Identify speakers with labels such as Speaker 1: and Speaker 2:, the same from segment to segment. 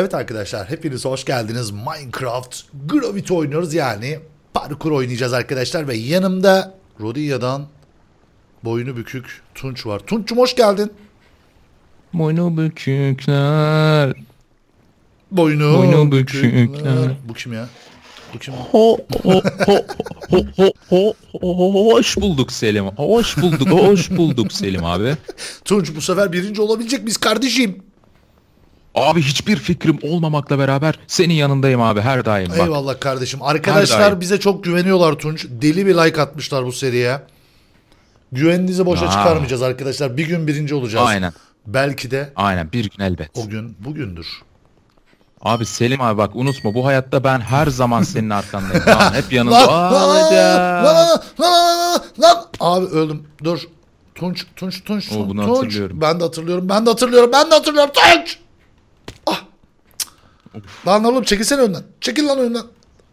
Speaker 1: Evet arkadaşlar hepiniz hoş geldiniz. Minecraft Gravity oynuyoruz yani parkur oynayacağız arkadaşlar ve yanımda Rodiya'dan boynu bükük Tunç var. Tunç'cum hoş geldin.
Speaker 2: Boynu bükükler. Boynu, boynu bükükler. bükükler.
Speaker 1: Bu kim ya? Bu
Speaker 2: kim? Ho, ho, ho, ho, ho, ho, ho, hoş bulduk Selim. Hoş bulduk, hoş bulduk Selim abi. Tunç bu sefer birinci olabilecek biz kardeşim. Abi hiçbir fikrim olmamakla beraber senin yanındayım abi her daim. Bak.
Speaker 1: Eyvallah kardeşim. Arkadaşlar daim. bize çok güveniyorlar Tunç. Deli bir like atmışlar bu seriye. Güveninizi boşa Aa. çıkarmayacağız arkadaşlar. Bir gün birinci olacağız. Aynen. Belki de.
Speaker 2: Aynen bir gün elbet. O gün bugündür. Abi Selim abi bak unutma bu hayatta ben her zaman senin arkandayım. tamam, hep yanında. Lan, lan, lan,
Speaker 1: lan, lan. Abi öldüm. Dur. Tunç, Tunç, Tunç, Tunç. bunu Tunç. hatırlıyorum. Ben de hatırlıyorum. Ben de hatırlıyorum. Ben de hatırlıyorum. Tunç. Lan oğlum çekilsene önden. Çekil lan önden.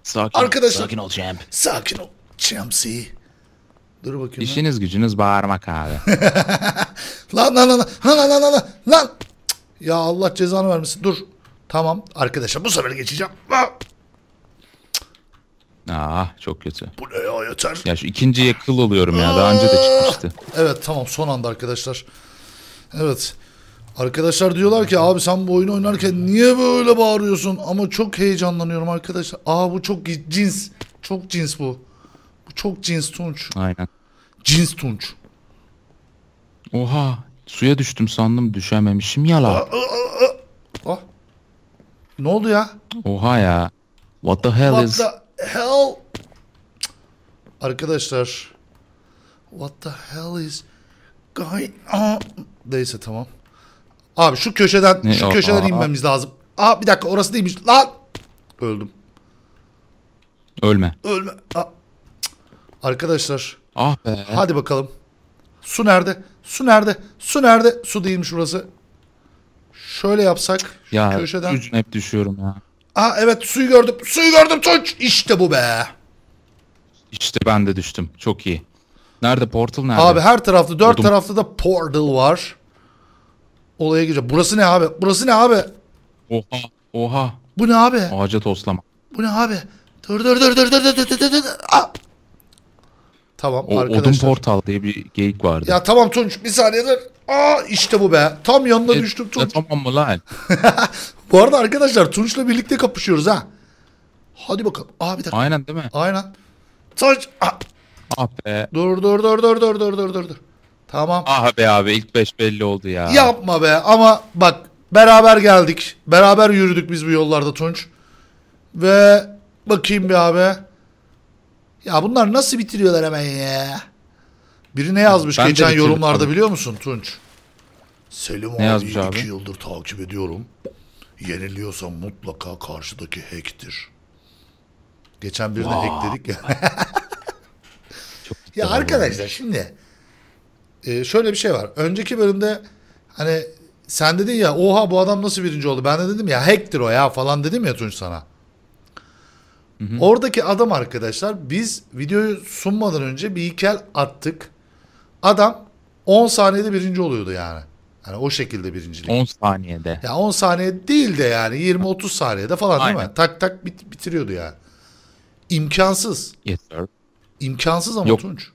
Speaker 2: Sakin Arkadaşlar. Sakin
Speaker 1: ol champ. Sakin ol. Champsy.
Speaker 2: Dur bakayım. İşiniz lan. gücünüz bağırmak abi.
Speaker 1: lan
Speaker 2: lan lan lan lan lan lan lan. Ya Allah
Speaker 1: cezanı vermesin. Dur. Tamam arkadaşlar bu sefer geçeceğim. Aa
Speaker 2: ah. ah, çok kötü. Bu ne ya yeter. Ya şu ikinciye kıl oluyorum ya. Daha önce de ah. çıkmıştı.
Speaker 1: Evet tamam son anda arkadaşlar. Evet. Arkadaşlar diyorlar ki abi sen bu oyunu oynarken niye böyle bağırıyorsun? Ama çok heyecanlanıyorum arkadaşlar. Aa bu çok cins. Çok cins bu. Bu çok cins Tunç.
Speaker 2: Aynen. Cins Tunç. Oha suya düştüm sandım düşememişim yala. Aa, aa,
Speaker 1: aa. Ah. Ne oldu ya?
Speaker 2: Oha ya. What the hell What is...
Speaker 1: What the hell? Arkadaşlar. What the hell is going on? Neyse tamam. Abi şu köşeden ne? şu köşeden Aa. inmemiz lazım. Aa bir dakika orası değilmiş. Lan! Öldüm. Ölme. Ölme. Aa. Arkadaşlar. Ah be. Hadi bakalım. Su nerede? Su nerede? Su nerede? Su değilmiş burası. Şöyle yapsak.
Speaker 2: ya köşeden. Üç, hep düşüyorum ya.
Speaker 1: Aa evet suyu gördüm. Suyu gördüm Tunç. İşte bu be.
Speaker 2: İşte ben de düştüm. Çok iyi. Nerede portal nerede? Abi her
Speaker 1: tarafta dört Odum. tarafta da portal var olaya gireceğim. Burası ne abi? Burası ne abi?
Speaker 2: Oha. Oha. Bu ne abi? Ağaca toslama.
Speaker 1: Bu ne abi? Dur dur dur dur dur dur dur dur dur. Aa! Tamam o, arkadaşlar. Odun
Speaker 2: portal diye bir geyik vardı.
Speaker 1: Ya tamam Tunç bir saniye dur. Aa işte bu be. Tam yanına e, düştüm Tunç. Tamam mı lan? bu arada arkadaşlar Tunç'la birlikte kapışıyoruz ha. Hadi bakalım. Aa bir dakika. Aynen değil mi? Aynen. Tunç. Ah be. Dur dur dur dur dur dur dur dur.
Speaker 2: Tamam. Ah be abi ilk 5 belli oldu ya.
Speaker 1: Yapma be ama bak beraber geldik. Beraber yürüdük biz bu yollarda Tunç. Ve bakayım bir abi. Ya bunlar nasıl bitiriyorlar hemen ya? Biri ne yazmış ben geçen yorumlarda abi. biliyor musun Tunç? Selim ne abi iki yıldır takip ediyorum. Yeniliyorsa mutlaka karşıdaki hack'tir. Geçen birine wow. hack dedik ya. ya arkadaşlar şimdi e, şöyle bir şey var. Önceki bölümde hani sen dedin ya oha bu adam nasıl birinci oldu? Ben de dedim ya hacktir o ya falan dedim ya Tunç sana. Hı hı. Oradaki adam arkadaşlar biz videoyu sunmadan önce bir hikaye attık. Adam 10 saniyede birinci oluyordu yani. Yani o şekilde birincilik. 10 saniyede. Ya 10 saniye değil de yani 20-30 saniyede falan Aynen. değil mi? Tak tak bit bitiriyordu yani. İmkansız.
Speaker 2: Yes sir. İmkansız ama Yok. Tunç.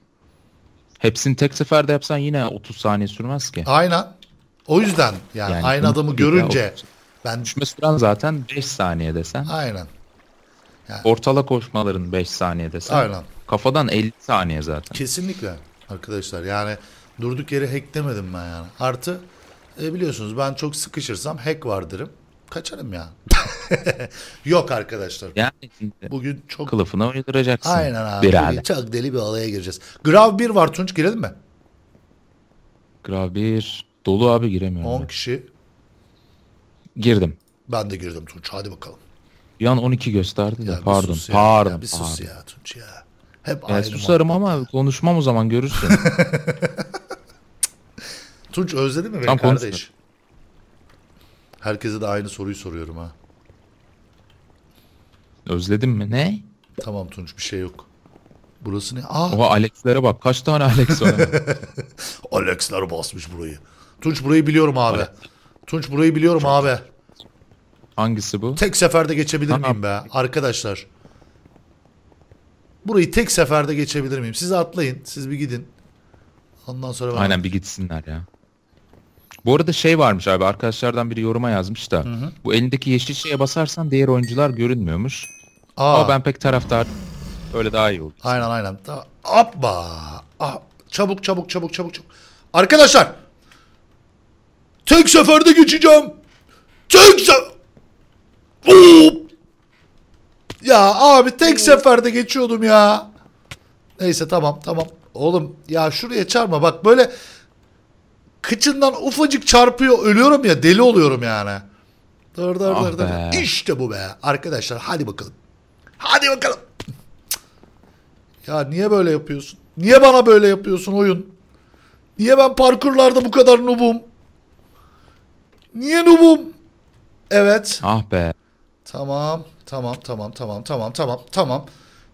Speaker 2: Hepsini tek seferde yapsan yine 30 saniye sürmez ki. Aynen. O yüzden yani, yani aynı adamı görünce ya, ben düşme süren zaten 5 saniye desen. Aynen. Yani. Ortala koşmaların 5 saniye desen. Aynen. Kafadan 50 saniye zaten. Kesinlikle arkadaşlar. Yani
Speaker 1: durduk yere hack demedim ben yani. Artı e, biliyorsunuz ben çok sıkışırsam hack var derim kaçarım ya. Yok arkadaşlar. Yani bugün çok
Speaker 2: kılıfına uyduracaksın. Aynen abi. Birader.
Speaker 1: Çok deli bir olaya gireceğiz. Grav 1 var Tunç girelim mi?
Speaker 2: Grav 1 dolu abi giremiyorum. 10 kişi. Girdim.
Speaker 1: Ben de girdim Tunç. Hadi bakalım.
Speaker 2: Bir 12 gösterdi Ya, pardon. Ya. Pardon. Ya, bir sus ya Tunç ya. Hep ya, susarım muhabbet. ama konuşmam o zaman görürsün.
Speaker 1: Tunç özledi mi beni Tam kardeş? Konuştum. Herkese de aynı soruyu soruyorum ha.
Speaker 2: Özledim mi? Ne?
Speaker 1: Tamam Tunç bir şey yok. Burası ne? Aa. Ah! Oha Alex'lere bak. Kaç tane Alex var? Alex'ler basmış burayı. Tunç burayı biliyorum abi. Alex. Tunç burayı biliyorum Çok. abi. Hangisi bu? Tek seferde geçebilir tamam. miyim be? Arkadaşlar. Burayı tek seferde geçebilir miyim? Siz atlayın. Siz bir gidin. Ondan sonra Aynen
Speaker 2: bir gitsinler ya. Bu arada şey varmış abi arkadaşlardan biri yoruma yazmış da. Hı hı. Bu elindeki yeşil şeye basarsan diğer oyuncular görünmüyormuş. Aa. Ama ben pek taraftar
Speaker 1: öyle daha iyi oldu. Aynen aynen. Abba. Çabuk çabuk çabuk çabuk çabuk. Arkadaşlar. Tek seferde geçeceğim. Tek sefer. Ya abi tek seferde geçiyordum ya. Neyse tamam tamam. Oğlum ya şuraya çarma bak böyle Kıçından ufacık çarpıyor ölüyorum ya deli oluyorum yani. Dır dır ah dır dır. İşte bu be. Arkadaşlar hadi bakalım. Hadi bakalım. Ya niye böyle yapıyorsun? Niye bana böyle yapıyorsun oyun? Niye ben parkurlarda bu kadar nubum? Niye nubum?
Speaker 2: Evet. Ah be.
Speaker 1: Tamam. Tamam tamam tamam tamam tamam tamam.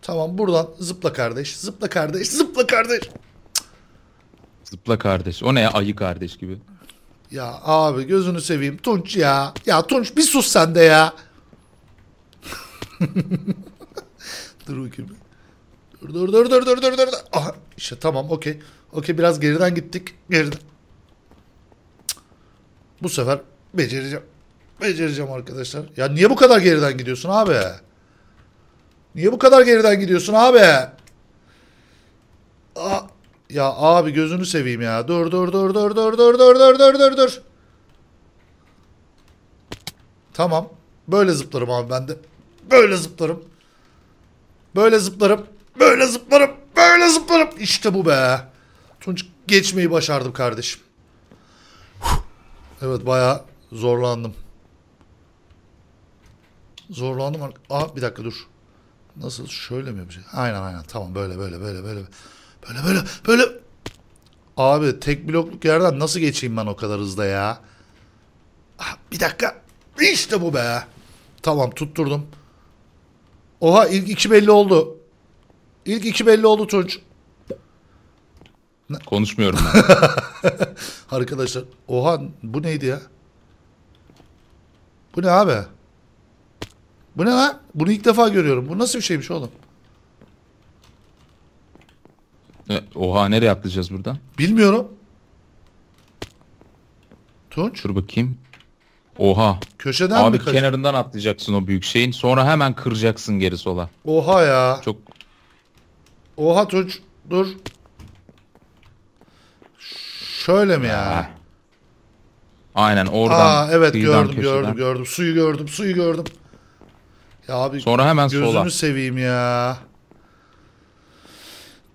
Speaker 1: Tamam buradan zıpla kardeş. Zıpla kardeş. Zıpla kardeş.
Speaker 2: Zıpla kardeş. O ne ya ayı kardeş gibi.
Speaker 1: Ya abi gözünü seveyim Tunç ya. Ya Tunç bir sus sen de ya. dur bakayım. Dur dur dur dur dur dur dur. Aha işte tamam okey. Okey biraz geriden gittik. Geriden. Bu sefer becereceğim. Becereceğim arkadaşlar. Ya niye bu kadar geriden gidiyorsun abi? Niye bu kadar geriden gidiyorsun abi? Aa, ya abi gözünü seveyim ya. Dur dur dur dur dur dur dur dur dur dur dur. Tamam. Böyle zıplarım abi ben de. Böyle zıplarım. Böyle zıplarım. Böyle zıplarım. Böyle zıplarım. İşte bu be. Tunç geçmeyi başardım kardeşim. Evet baya zorlandım. Zorlandım. Aa bir dakika dur. Nasıl? Şöyle mi yapacağız? Aynen aynen. Tamam böyle böyle böyle böyle. Böyle böyle böyle. Abi tek blokluk yerden nasıl geçeyim ben o kadar hızlı ya? Ah, bir dakika. İşte bu be. Tamam tutturdum. Oha ilk iki belli oldu. İlk iki belli oldu Tunç. Konuşmuyorum. Arkadaşlar oha bu neydi ya? Bu ne abi? Bu ne lan? Bunu ilk defa görüyorum. Bu nasıl bir şeymiş oğlum?
Speaker 2: E, oha nereye atlayacağız buradan? Bilmiyorum. Tunç Dur bakayım. Oha.
Speaker 1: köşeden Abi mi kaç?
Speaker 2: kenarından atlayacaksın o büyük şeyin. Sonra hemen kıracaksın geri sola. Oha ya. Çok
Speaker 1: Oha Tunç dur. Şöyle mi ya? Ah.
Speaker 2: aynen oradan. Aa evet gördüm köşeden. gördüm
Speaker 1: gördüm. Suyu gördüm suyu gördüm. Ya abi Sonra hemen gözünü sola. seveyim ya.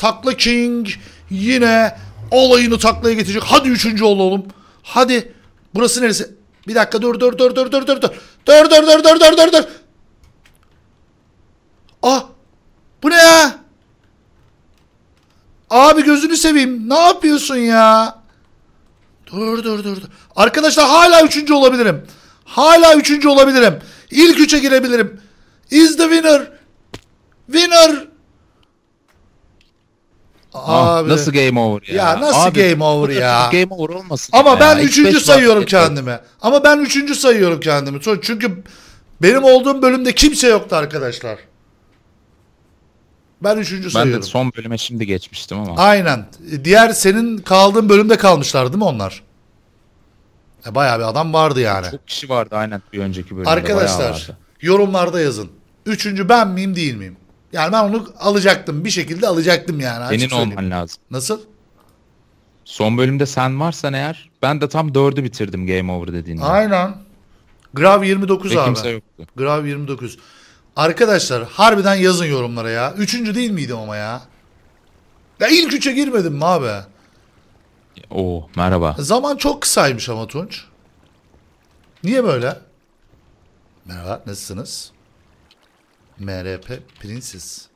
Speaker 1: Takla King yine olayını taklaya getirecek. Hadi üçüncü ol oğlum. Hadi. Burası neresi? Bir dakika dur dur dur dur dur dur dur. Dur dur dur dur dur dur dur. Ah. Bu ne ya? Abi gözünü seveyim. Ne yapıyorsun ya? Dur dur dur. Arkadaşlar hala üçüncü olabilirim. Hala üçüncü olabilirim. İlk üçe girebilirim. Is the winner. Winner. Ah, Abi. Nasıl game
Speaker 2: over ya? Ya nasıl Abi, game over ya? Game over olmasın. Ama ben ya. üçüncü sayıyorum kendimi.
Speaker 1: Ama ben üçüncü sayıyorum kendimi. Çünkü benim olduğum bölümde kimse yoktu arkadaşlar. Ben üçüncü ben sayıyorum. Ben de
Speaker 2: son bölüme şimdi geçmiştim ama. Aynen.
Speaker 1: Diğer senin kaldığın bölümde kalmışlar değil mi onlar?
Speaker 2: E, bayağı bir adam vardı yani. Çok kişi vardı aynen bir önceki bölümde. Arkadaşlar
Speaker 1: yorumlarda yazın. Üçüncü ben miyim değil miyim? Yani ben onu alacaktım. Bir şekilde alacaktım yani. Senin olman lazım. Nasıl?
Speaker 2: Son bölümde sen varsan eğer ben de tam dördü bitirdim Game Over dediğinde.
Speaker 1: Aynen. Grav 29 Ve abi. kimse yoktu. Grav 29. Arkadaşlar harbiden yazın yorumlara ya. Üçüncü değil miydim ama ya? Ya ilk üçe girmedim mi abi?
Speaker 2: Oo merhaba.
Speaker 1: Zaman çok kısaymış ama Tunç. Niye böyle? Merhaba nasılsınız? MRP Princess.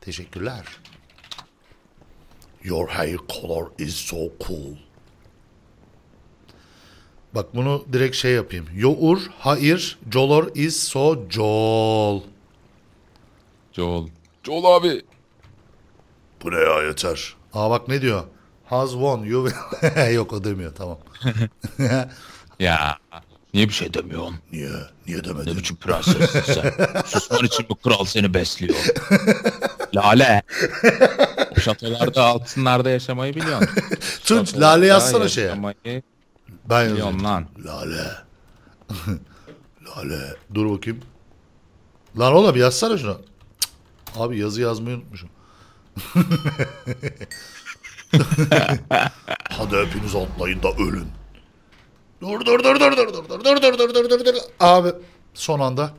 Speaker 1: Teşekkürler. Your hair color is so cool. Bak bunu direkt şey yapayım. Your hair color is so cool. Cool. Cool abi.
Speaker 2: Bu ne ya yeter.
Speaker 1: Aa bak ne diyor. Has won you will... Yok o demiyor tamam.
Speaker 2: ya. Niye bir şey demiyorsun? Niye? Niye demedin? Ne biçim prensessin sen? Susman için bu kral seni besliyor. Lale. O şatolarda altınlarda yaşamayı biliyorsun. Tunç Lale yazsana şeye. Ben yazıyorum. lan. Lale.
Speaker 1: Lale. Dur bakayım. Lan oğlum yazsana şuna. Abi yazı yazmayı unutmuşum. Hadi hepiniz atlayın da ölün. Dur dur dur dur dur dur dur dur dur dur dur dur dur. Abi son anda.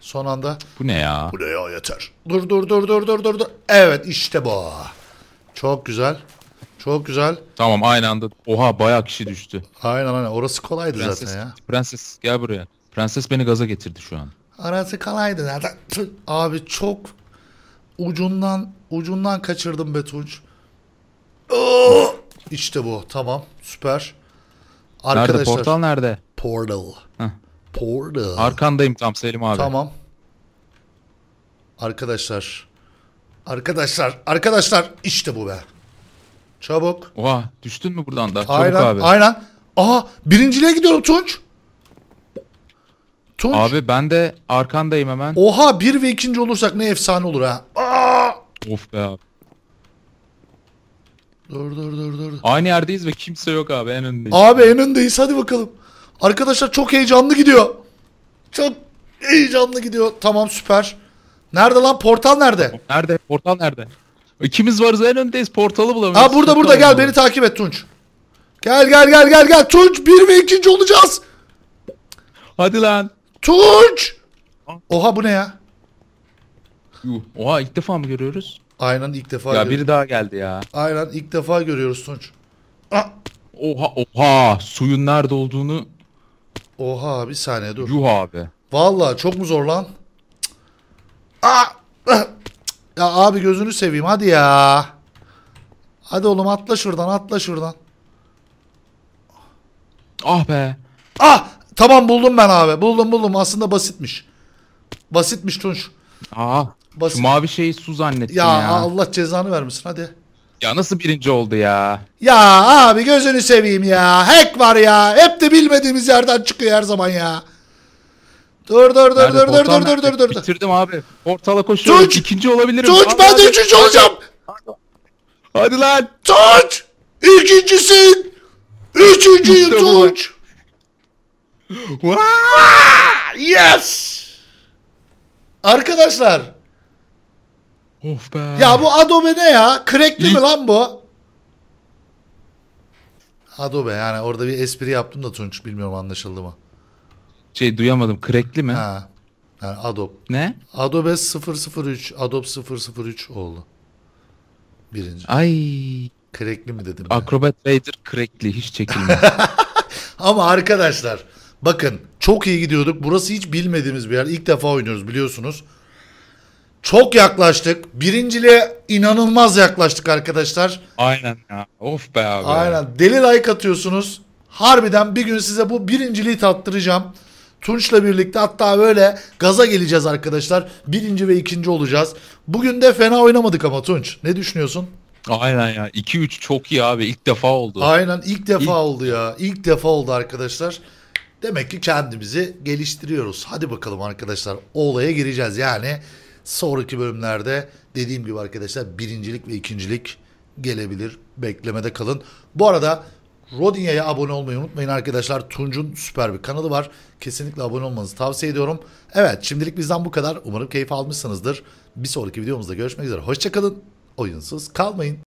Speaker 1: Son anda.
Speaker 2: Bu ne ya? Bu ne
Speaker 1: ya yeter. Dur dur dur dur dur dur dur. Evet işte bu. Çok güzel. Çok güzel.
Speaker 2: Tamam aynı anda. Oha bayağı kişi düştü. Aynen aynen. Orası kolaydı Prenses, zaten ya. Prenses gel buraya. Prenses beni gaza getirdi şu an.
Speaker 1: Orası kolaydı zaten. Abi çok ucundan ucundan kaçırdım Betunç. İşte bu. Tamam. Süper. Arkadaşlar. Nerede portal
Speaker 2: nerede? Portal.
Speaker 1: Portal.
Speaker 2: Arkandayım tam Selim abi. Tamam. Arkadaşlar.
Speaker 1: Arkadaşlar. Arkadaşlar işte bu be. Çabuk.
Speaker 2: Oha düştün mü buradan da? Çabuk abi.
Speaker 1: Aynen. Aha birinciliğe gidiyorum Tunç.
Speaker 2: Tunç. Abi ben de arkandayım hemen.
Speaker 1: Oha bir ve ikinci olursak ne efsane olur ha. Aa!
Speaker 2: Of be abi. Dur dur dur dur. Aynı yerdeyiz ve kimse yok abi en öndeyiz. Abi
Speaker 1: en öndeyiz hadi bakalım. Arkadaşlar çok heyecanlı gidiyor. Çok heyecanlı gidiyor. Tamam süper. Nerede lan portal nerede?
Speaker 2: Nerede? Portal nerede?
Speaker 1: İkimiz varız en öndeyiz portalı bulamıyoruz. Ha burada burada gel beni takip et Tunç. Gel gel gel gel gel Tunç bir ve ikinci olacağız. Hadi lan. Tunç. Oha bu ne ya?
Speaker 2: Oha ilk defa mı görüyoruz? Aynen ilk defa Ya biri daha geldi ya.
Speaker 1: Aynen ilk defa görüyoruz Tunç. Ah! Oha
Speaker 2: oha suyun nerede olduğunu.
Speaker 1: Oha bir saniye dur. Yuh abi. Valla çok mu zor lan? Ah! ah! ya abi gözünü seveyim hadi ya. Hadi oğlum atla şuradan atla şuradan. Ah be. Ah tamam buldum ben abi. Buldum buldum aslında basitmiş. Basitmiş Tunç.
Speaker 2: Aa. Basit.
Speaker 1: Şu mavi şeyi su zannettim
Speaker 2: ya. Ya Allah
Speaker 1: cezanı vermesin hadi.
Speaker 2: Ya nasıl birinci oldu ya?
Speaker 1: Ya abi gözünü seveyim ya. Hack var ya. Hep de bilmediğimiz yerden çıkıyor her zaman ya.
Speaker 2: Dur dur dur dur dur dur dur dur dur. Bitirdim abi. Portala koşuyorum. Tunç! İkinci olabilirim. Tunç Abi, ben de hadi. üçüncü olacağım.
Speaker 1: Hadi lan. Tunç! İkincisin. Üçüncüyüm İşte Yes! Arkadaşlar Of oh be. Ya bu Adobe ne ya? Crackli mi lan bu? Adobe yani orada bir espri yaptım da Tunç bilmiyorum anlaşıldı mı? Şey duyamadım.
Speaker 2: Crackli mi? Ha. Yani Adobe.
Speaker 1: Ne? Adobe 003, Adobe
Speaker 2: 003 oldu. Birinci. Ay. Crackli mi dedim? Acrobat yani. Raider crackli hiç çekilmez.
Speaker 1: Ama arkadaşlar bakın çok iyi gidiyorduk. Burası hiç bilmediğimiz bir yer. İlk defa oynuyoruz biliyorsunuz. Çok yaklaştık. Birinciliğe inanılmaz yaklaştık arkadaşlar.
Speaker 2: Aynen ya. Of be abi. Aynen.
Speaker 1: Deli like atıyorsunuz. Harbiden bir gün size bu birinciliği tattıracağım. Tunç'la birlikte hatta böyle gaza geleceğiz arkadaşlar. Birinci ve ikinci olacağız. Bugün de fena oynamadık ama Tunç. Ne düşünüyorsun?
Speaker 2: Aynen ya. 2-3 çok iyi abi. İlk defa oldu. Aynen
Speaker 1: ilk defa ilk... oldu ya. İlk defa oldu arkadaşlar. Demek ki kendimizi geliştiriyoruz. Hadi bakalım arkadaşlar. O olaya gireceğiz yani. Sonraki bölümlerde dediğim gibi arkadaşlar birincilik ve ikincilik gelebilir. Beklemede kalın. Bu arada Rodinya'ya abone olmayı unutmayın arkadaşlar. Tunç'un süper bir kanalı var. Kesinlikle abone olmanızı tavsiye ediyorum. Evet şimdilik bizden bu kadar. Umarım keyif almışsınızdır. Bir sonraki videomuzda görüşmek üzere. Hoşçakalın. Oyunsuz kalmayın.